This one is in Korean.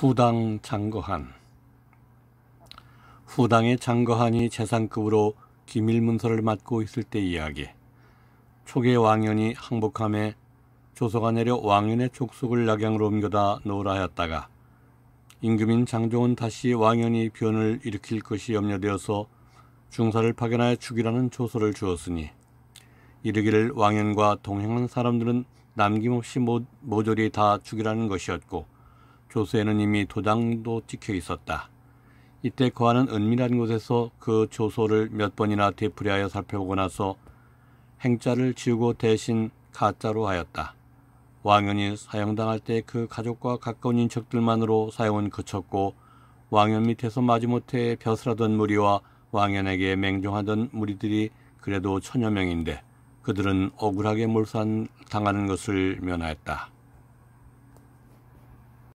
후당 장거한 후당의 장거한이 재상급으로 기밀문서를 맡고 있을 때 이야기 초계 왕연이 항복함에 조서가 내려 왕연의 족속을 낙양으로 옮겨다 노라하였다가 임금인 장종은 다시 왕연이 변을 일으킬 것이 염려되어서 중사를 파견하여 죽이라는 조서를 주었으니 이르기를 왕연과 동행한 사람들은 남김없이 모조리 다 죽이라는 것이었고 조소에는 이미 도장도 찍혀 있었다. 이때 거하는 은밀한 곳에서 그 조소를 몇 번이나 되풀이하여 살펴보고 나서 행자를 지우고 대신 가짜로 하였다. 왕연이 사형당할 때 그 가족과 가까운 인척들만으로 사형은 그쳤고 왕연 밑에서 마지못해 벼슬하던 무리와 왕연에게 맹종하던 무리들이 그래도 천여 명인데 그들은 억울하게 몰산 당하는 것을 면하였다.